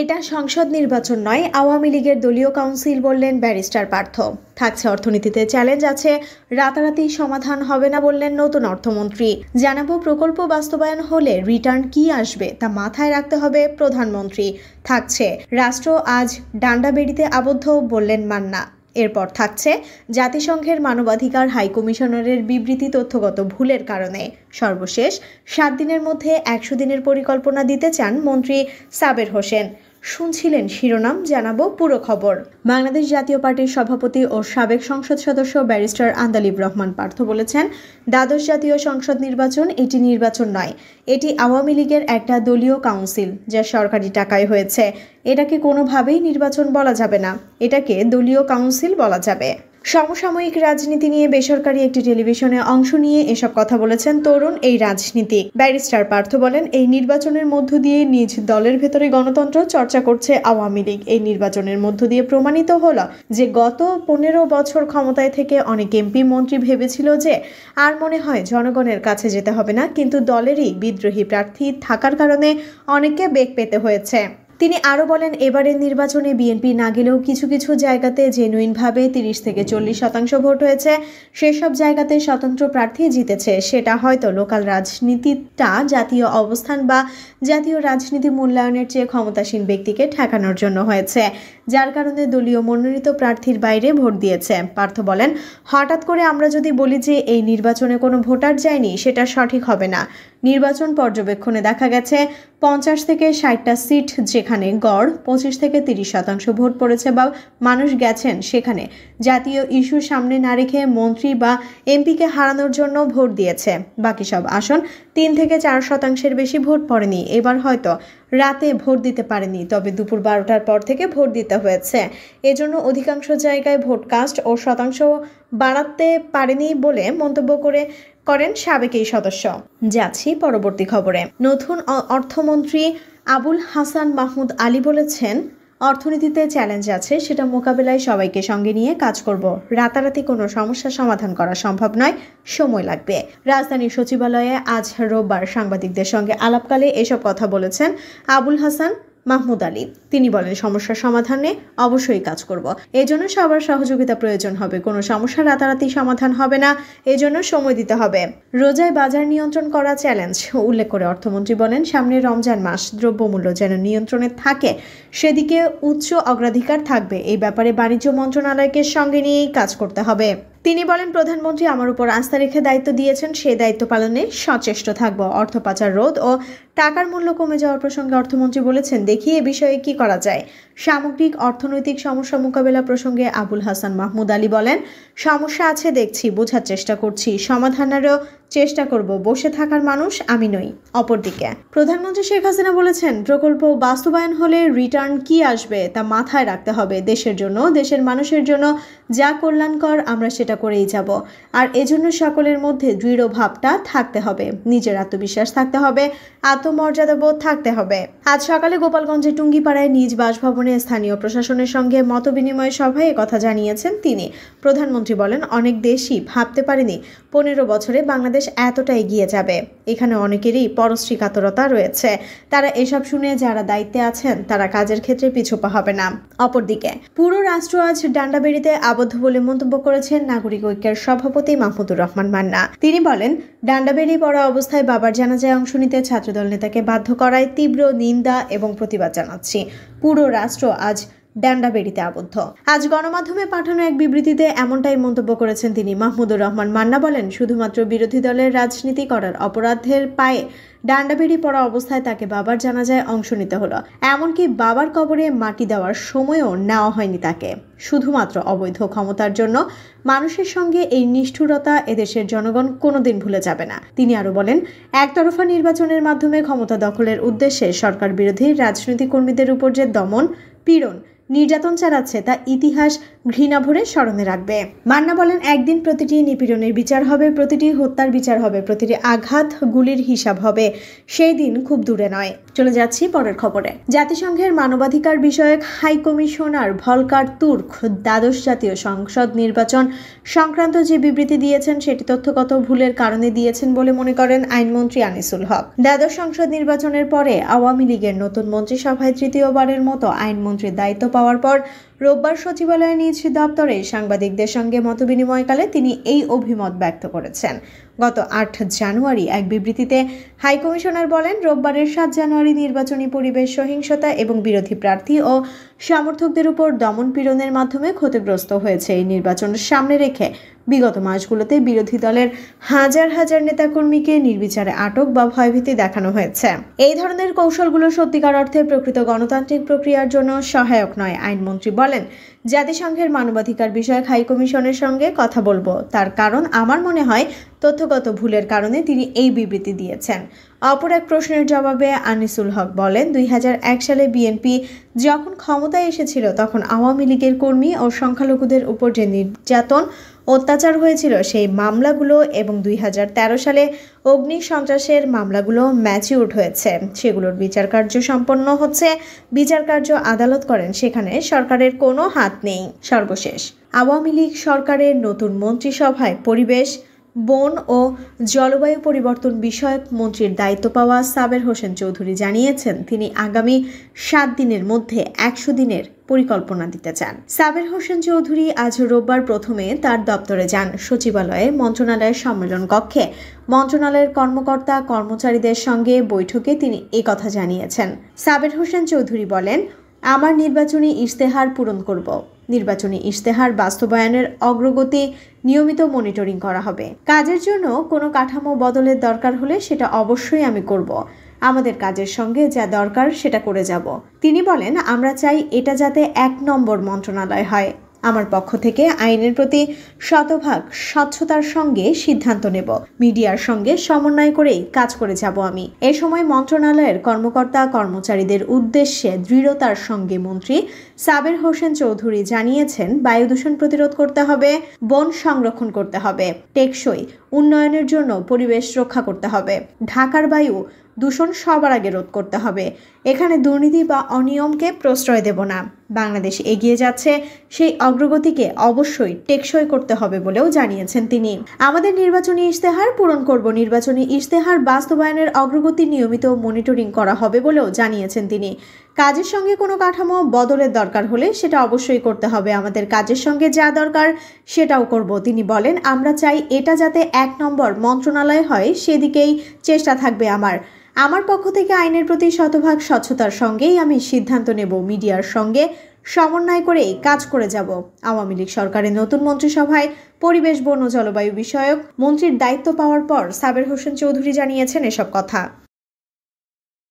এটা সংসদ নির্বাচন নয় আওয়ামী লীগের দলীয় কাউন্সিল বললেন ব্যারিস্টার পার্থ থাকছে অর্থনীতিতে চ্যালেঞ্জ আছে রাতারাতি সমাধান হবে না বললেন নতুন অর্থমন্ত্রী জানাবো প্রকল্প বাস্তবায়ন হলে রিটার্ন কি আসবে তা মাথায় রাখতে হবে প্রধানমন্ত্রী থাকছে রাষ্ট্র আজ ডান্ডাবেড়িতে আবদ্ধ বললেন মান্না এরপর থাকছে জাতিসংঘের মানবাধিকার হাইকমিশনারের বিবৃতি তথ্যগত ভুলের কারণে সর্বশেষ সাত দিনের মধ্যে একশো দিনের পরিকল্পনা দিতে চান মন্ত্রী সাবের হোসেন শুনছিলেন শিরোনাম জানাবো পুরো খবর বাংলাদেশ জাতীয় পার্টির সভাপতি ও সাবেক সংসদ সদস্য ব্যারিস্টার আন্দালিব রহমান পার্থ বলেছেন দ্বাদশ জাতীয় সংসদ নির্বাচন এটি নির্বাচন নয় এটি আওয়ামী লীগের একটা দলীয় কাউন্সিল যা সরকারি টাকায় হয়েছে এটাকে কোনোভাবেই নির্বাচন বলা যাবে না এটাকে দলীয় কাউন্সিল বলা যাবে সমসাময়িক রাজনীতি নিয়ে বেসরকারি একটি টেলিভিশনে অংশ নিয়ে এসব কথা বলেছেন তরুণ এই রাজনীতিক ব্যারিস্টার পার্থ বলেন এই নির্বাচনের মধ্য দিয়ে নিজ দলের ভেতরে গণতন্ত্র চর্চা করছে আওয়ামী লীগ এই নির্বাচনের মধ্য দিয়ে প্রমাণিত হল যে গত পনেরো বছর ক্ষমতায় থেকে অনেক এমপি মন্ত্রী ভেবেছিল যে আর মনে হয় জনগণের কাছে যেতে হবে না কিন্তু দলেরই বিদ্রোহী প্রার্থী থাকার কারণে অনেককে বেগ পেতে হয়েছে তিনি আরও বলেন এবারের নির্বাচনে বিএনপি না গেলেও কিছু কিছু জায়গাতে জেনুইনভাবে তিরিশ থেকে চল্লিশ শতাংশ ভোট হয়েছে সেসব জায়গাতে স্বতন্ত্র প্রার্থী জিতেছে সেটা হয়তো লোকাল রাজনীতিটা জাতীয় অবস্থান বা জাতীয় রাজনীতি মূল্যায়নের চেয়ে ক্ষমতাসীন ব্যক্তিকে ঠেকানোর জন্য হয়েছে যার কারণে দলীয় মনোনীত প্রার্থীর বাইরে ভোট দিয়েছে পার্থ বলেন হঠাৎ করে আমরা যদি বলি যে এই নির্বাচনে কোনো ভোটার যায়নি সেটা সঠিক হবে না নির্বাচন পর্যবেক্ষণে দেখা গেছে পঞ্চাশ থেকে ষাটটা সিট যেখানে গড় পঁচিশ থেকে তিরিশ শতাংশ ভোট পড়েছে বা মানুষ গেছেন সেখানে জাতীয় ইস্যু সামনে না রেখে মন্ত্রী বা এমপিকে হারানোর জন্য ভোট দিয়েছে বাকি সব আসন তিন থেকে চার শতাংশের বেশি ভোট পড়েনি এবার হয়তো রাতে ভোট দিতে পারেনি তবে দুপুর বারোটার পর থেকে ভোট দিতে হয়েছে এজন্য অধিকাংশ জায়গায় ভোট কাস্ট ও শতাংশ বাড়াতে পারেনি বলে মন্তব্য করে করেন সাবেক এই সদস্য যাচ্ছি পরবর্তী খবরে নতুন অর্থমন্ত্রী আবুল হাসান মাহমুদ আলী বলেছেন অর্থনীতিতে চ্যালেঞ্জ আছে সেটা মোকাবেলায় সবাইকে সঙ্গে নিয়ে কাজ করব রাতারাতি কোনো সমস্যা সমাধান করা সম্ভব নয় সময় লাগবে রাজধানীর সচিবালয়ে আজ রোববার সাংবাদিকদের সঙ্গে আলাপকালে এসব কথা বলেছেন আবুল হাসান মাহমুদ আলী তিনি বলেন সমস্যার সমাধানে অবশ্যই কাজ করব এজন্য সবার সহযোগিতা প্রয়োজন হবে কোনো সমস্যা রাতারাতি সমাধান হবে না এজন্য সময় দিতে হবে রোজায় বাজার নিয়ন্ত্রণ করা চ্যালেঞ্জ উল্লেখ করে অর্থমন্ত্রী বলেন সামনে রমজান মাস দ্রব্যমূল্য যেন নিয়ন্ত্রণে থাকে সেদিকে উচ্চ অগ্রাধিকার থাকবে এই ব্যাপারে বাণিজ্য মন্ত্রণালয়কে সঙ্গে নিয়েই কাজ করতে হবে তিনি বলেন প্রধানমন্ত্রী আমার উপর আস্থা রেখে দায়িত্ব দিয়েছেন সেই দায়িত্ব পালনে সচেষ্ট থাকব অর্থ পাচার রোধ ও টাকার মূল্য কমে যাওয়ার প্রসঙ্গে অর্থমন্ত্রী বলেছেন দেখি এ বিষয়ে কি করা যায় সামগ্রিক অর্থনৈতিক সমস্যা মোকাবেলা প্রসঙ্গে আবুল হাসান মাহমুদ আলী বলেন সমস্যা আছে দেখছি বোঝার চেষ্টা করছি সমাধানেরও চেষ্টা করব বসে থাকার মানুষ আমি নই অপরদিকে প্রধানমন্ত্রী শেখ হাসিনা বলেছেন প্রকল্প বাস্তবায়ন হলে রিটার্ন কি আসবে তা মাথায় রাখতে হবে দেশের জন্য দেশের মানুষের জন্য যা কল্যাণকর আমরা সেটা করেই যাব আর এজন্য সকলের মধ্যে দৃঢ় ভাবটা থাকতে হবে নিজের আত্মবিশ্বাস থাকতে হবে আত্মমর্যাদাবোধ থাকতে হবে আজ সকালে গোপালগঞ্জের টুঙ্গিপাড়ায় নিজ বাসভবনে স্থানীয় প্রশাসনের সঙ্গে মত বিনিময় সভায় কথা জানিয়েছেন তিনি প্রধানমন্ত্রী বলেন অনেক দেশই ভাবতে পারেনি পনেরো বছরে বাংলাদেশ বাংলাদেশ এতটা এগিয়ে যাবে এখানে অনেকেরই পরশ্রী কাতরতা রয়েছে তারা এসব শুনে যারা দায়িত্বে আছেন তারা কাজের ক্ষেত্রে পিছুপা হবে না অপরদিকে পুরো রাষ্ট্র আজ ডান্ডাবেড়িতে আবদ্ধ বলে মন্তব্য করেছেন নাগরিক ঐক্যের সভাপতি মাহমুদুর রহমান মান্না তিনি বলেন ডান্ডাবেড়ি পড়া অবস্থায় বাবার জানাজায় অংশ নিতে ছাত্রদল নেতাকে বাধ্য করায় তীব্র নিন্দা এবং প্রতিবাদ জানাচ্ছি পুরো রাষ্ট্র আজ ড্যান্ডাবেড়িতে আবদ্ধ আজ গণমাধ্যমে পাঠানো এক বিবৃতিতে এমনটাই মন্তব্য করেছেন তিনি মাহমুদুর রহমান মান্না বলেন শুধুমাত্র বিরোধী দলের রাজনীতি করার অপরাধের পায়ে ডান্ডাবেড়ি পড়া অবস্থায় তাকে বাবার জানাজায় অংশ নিতে হলো এমনকি বাবার কবরে মাটি দেওয়ার সময়ও নেওয়া হয়নি তাকে শুধুমাত্র অবৈধ ক্ষমতার জন্য মানুষের সঙ্গে এই নিষ্ঠুরতা এদেশের জনগণ কোনোদিন ভুলে যাবে না তিনি আরো বলেন একতরফা নির্বাচনের মাধ্যমে ক্ষমতা দখলের উদ্দেশ্যে সরকার বিরোধী রাজনৈতিক কর্মীদের উপর যে দমন পীড়ন নির্যাতন চালাচ্ছে তা ইতিহাস ঘৃণাভরে স্মরণে রাখবে মান্না বলেন একদিন প্রতিটি নিপীড়নের বিচার হবে প্রতিটি হত্যার বিচার হবে প্রতিটি আঘাত গুলির হিসাব হবে সেই দিন খুব দূরে নয় চলে যাচ্ছি পরের খবরে জাতিসংঘের মানবাধিকার বিষয়ক হাই কমিশনার ভলকার তুর্ক দ্বাদশ জাতীয় সংসদ নির্বাচন সংক্রান্ত যে বিবৃতি দিয়েছেন সেটি তথ্যগত ভুলের কারণে দিয়েছেন বলে মনে করেন আইনমন্ত্রী আনিসুল হক দ্বাদশ সংসদ নির্বাচনের পরে আওয়ামী লীগের নতুন মন্ত্রিসভায় তৃতীয়বারের মতো আইনমন্ত্রী প্রধানমন্ত্রীর দায়িত্ব পাওয়ার পর রোববার সচিবালয়ে নিজ দপ্তরে সাংবাদিকদের সঙ্গে মতবিনিময়কালে তিনি এই অভিমত ব্যক্ত করেছেন গত আট জানুয়ারি এক বিবৃতিতে হাইকমিশনার বলেন রোববারের সাত জানুয়ারি নির্বাচনী পরিবেশ সহিংসতা এবং বিরোধী প্রার্থী ও সমর্থকদের উপর দমন পীড়নের মাধ্যমে ক্ষতিগ্রস্ত হয়েছে এই নির্বাচন সামনে রেখে বিগত মাসগুলোতে বিরোধী দলের হাজার হাজার নেতাকর্মীকে নির্বিচারে আটক বা ভয়ভীতি দেখানো হয়েছে এই ধরনের কৌশলগুলো সত্যিকার অর্থে প্রকৃত গণতান্ত্রিক প্রক্রিয়ার জন্য সহায়ক নয় আইনমন্ত্রী বলেন জাতিসংঘের মানবাধিকার বিষয়ক হাই কমিশনের সঙ্গে কথা বলবো তার কারণ আমার মনে হয় তথ্যগত ভুলের কারণে তিনি এই বিবৃতি দিয়েছেন অপর এক প্রশ্নের জবাবে আনিসুল হক বলেন দুই সালে বিএনপি যখন ক্ষমতায় এসেছিল তখন আওয়ামী লীগের কর্মী ও সংখ্যালঘুদের উপর যে নির্যাতন অত্যাচার হয়েছিল সেই মামলাগুলো এবং দুই সালে অগ্নি সন্ত্রাসের মামলাগুলো ম্যাচিউড হয়েছে সেগুলোর বিচার কার্য সম্পন্ন হচ্ছে বিচার কার্য আদালত করেন সেখানে সরকারের কোনো হাত নেই সর্বশেষ আওয়ামী লীগ সরকারের নতুন মন্ত্রিসভায় পরিবেশ বন ও জলবায়ু পরিবর্তন বিষয়ক মন্ত্রীর দায়িত্ব পাওয়া সাবের হোসেন চৌধুরী জানিয়েছেন তিনি আগামী সাত দিনের মধ্যে একশো দিনের পরিকল্পনা দিতে চান সাবের হোসেন চৌধুরী আজ রোববার প্রথমে তার দপ্তরে যান সচিবালয়ে মন্ত্রণালয়ের সম্মেলন কক্ষে মন্ত্রণালয়ের কর্মকর্তা কর্মচারীদের সঙ্গে বৈঠকে তিনি কথা জানিয়েছেন সাবের হোসেন চৌধুরী বলেন আমার নির্বাচনী ইশতেহার পূরণ করব নির্বাচনী ইশতেহার বাস্তবায়নের অগ্রগতি নিয়মিত মনিটরিং করা হবে কাজের জন্য কোনো কাঠামো বদলের দরকার হলে সেটা অবশ্যই আমি করব আমাদের কাজের সঙ্গে যা দরকার সেটা করে যাব তিনি বলেন আমরা চাই এটা যাতে এক নম্বর মন্ত্রণালয় হয় আমার পক্ষ থেকে আইনের প্রতি শতভাগ স্বচ্ছতার সঙ্গে সিদ্ধান্ত নেব মিডিয়ার সঙ্গে সমন্বয় করেই কাজ করে যাব আমি এ সময় মন্ত্রণালয়ের কর্মকর্তা কর্মচারীদের উদ্দেশ্যে দৃঢ়তার সঙ্গে মন্ত্রী সাবের হোসেন চৌধুরী জানিয়েছেন বায়ু দূষণ প্রতিরোধ করতে হবে বন সংরক্ষণ করতে হবে টেকসই উন্নয়নের জন্য পরিবেশ রক্ষা করতে হবে ঢাকার বায়ু দূষণ সবার আগে রোধ করতে হবে এখানে দুর্নীতি বা অনিয়মকে প্রশ্রয় দেব না বাংলাদেশ এগিয়ে যাচ্ছে সেই অগ্রগতিকে অবশ্যই টেকসই করতে হবে বলেও জানিয়েছেন তিনি আমাদের নির্বাচনী ইশতেহার পূরণ করব নির্বাচনী ইশতেহার বাস্তবায়নের অগ্রগতি নিয়মিত মনিটরিং করা হবে বলেও জানিয়েছেন তিনি কাজের সঙ্গে কোনো কাঠামো বদলের দরকার হলে সেটা অবশ্যই করতে হবে আমাদের কাজের সঙ্গে যা দরকার সেটাও করব তিনি বলেন আমরা চাই এটা যাতে এক নম্বর মন্ত্রণালয় হয় সেদিকেই চেষ্টা থাকবে আমার আমার পক্ষ থেকে আইনের প্রতি শতভাগ স্বচ্ছতার সঙ্গেই আমি সিদ্ধান্ত নেব মিডিয়ার সঙ্গে সমন্বয় করেই কাজ করে যাব আওয়ামী লীগ সরকারের নতুন মন্ত্রিসভায় পরিবেশ বন ও জলবায়ু বিষয়ক মন্ত্রীর দায়িত্ব পাওয়ার পর সাবের হোসেন চৌধুরী জানিয়েছেন এসব কথা